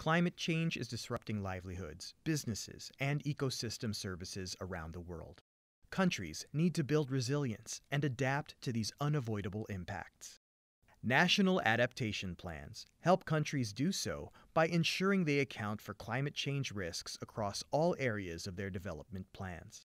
Climate change is disrupting livelihoods, businesses, and ecosystem services around the world. Countries need to build resilience and adapt to these unavoidable impacts. National adaptation plans help countries do so by ensuring they account for climate change risks across all areas of their development plans.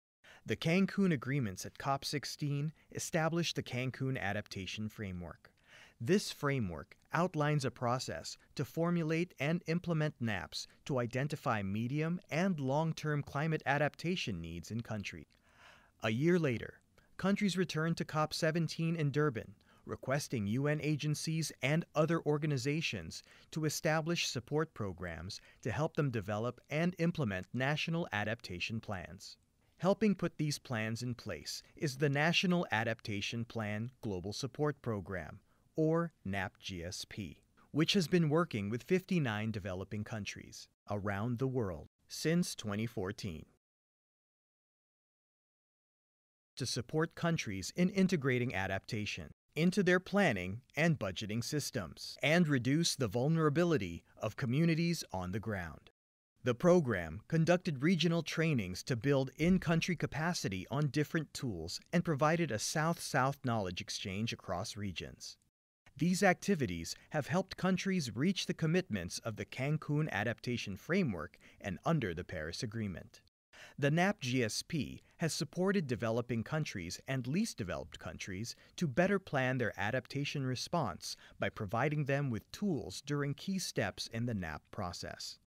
The Cancun agreements at COP16 established the Cancun Adaptation Framework. This framework outlines a process to formulate and implement NAPs to identify medium and long term climate adaptation needs in country. A year later, countries returned to COP17 in Durban, requesting UN agencies and other organizations to establish support programs to help them develop and implement national adaptation plans. Helping put these plans in place is the National Adaptation Plan Global Support Program, or NAPGSP, which has been working with 59 developing countries around the world since 2014. To support countries in integrating adaptation into their planning and budgeting systems and reduce the vulnerability of communities on the ground. The program conducted regional trainings to build in country capacity on different tools and provided a South South knowledge exchange across regions. These activities have helped countries reach the commitments of the Cancun Adaptation Framework and under the Paris Agreement. The NAP GSP has supported developing countries and least developed countries to better plan their adaptation response by providing them with tools during key steps in the NAP process.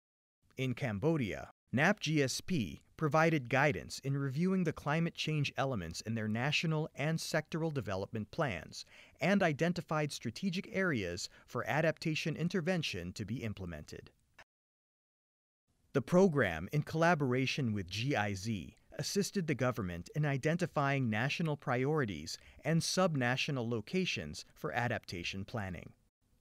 In Cambodia, NAPGSP provided guidance in reviewing the climate change elements in their national and sectoral development plans and identified strategic areas for adaptation intervention to be implemented. The program, in collaboration with GIZ, assisted the government in identifying national priorities and subnational locations for adaptation planning.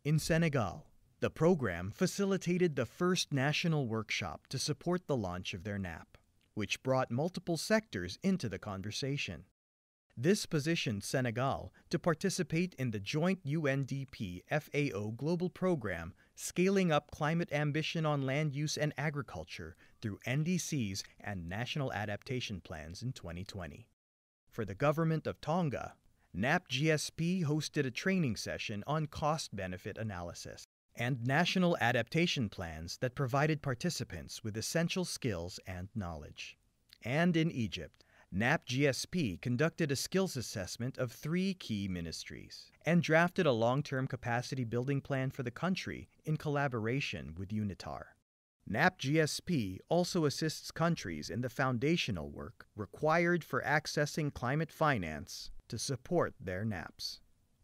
In Senegal, the program facilitated the first national workshop to support the launch of their NAP, which brought multiple sectors into the conversation. This positioned Senegal to participate in the joint UNDP FAO global program Scaling Up Climate Ambition on Land Use and Agriculture through NDCs and National Adaptation Plans in 2020. For the government of Tonga, NAP GSP hosted a training session on cost benefit analysis and national adaptation plans that provided participants with essential skills and knowledge. And in Egypt, NAPGSP conducted a skills assessment of three key ministries and drafted a long term capacity building plan for the country in collaboration with UNITAR. NAPGSP also assists countries in the foundational work required for accessing climate finance to support their NAPs.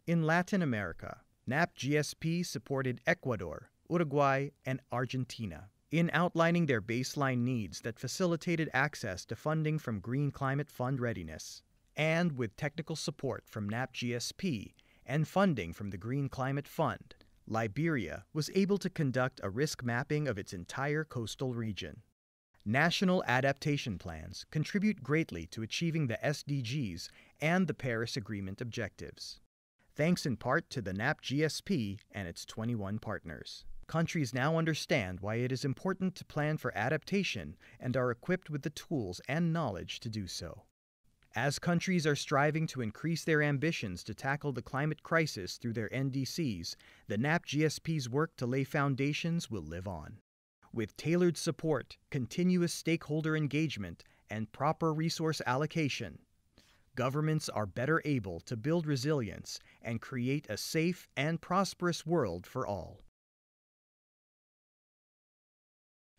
In Latin America, NAP GSP supported Ecuador, Uruguay, and Argentina in outlining their baseline needs that facilitated access to funding from Green Climate Fund Readiness, and with technical support from NAP GSP and funding from the Green Climate Fund, Liberia was able to conduct a risk mapping of its entire coastal region. National adaptation plans contribute greatly to achieving the SDGs and the Paris Agreement objectives thanks in part to the NAP GSP and its 21 partners. Countries now understand why it is important to plan for adaptation and are equipped with the tools and knowledge to do so. As countries are striving to increase their ambitions to tackle the climate crisis through their NDCs, the NAP GSP's work to lay foundations will live on. With tailored support, continuous stakeholder engagement, and proper resource allocation, governments are better able to build resilience and create a safe and prosperous world for all.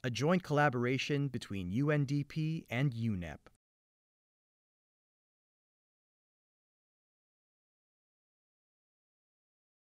A joint collaboration between UNDP and UNEP.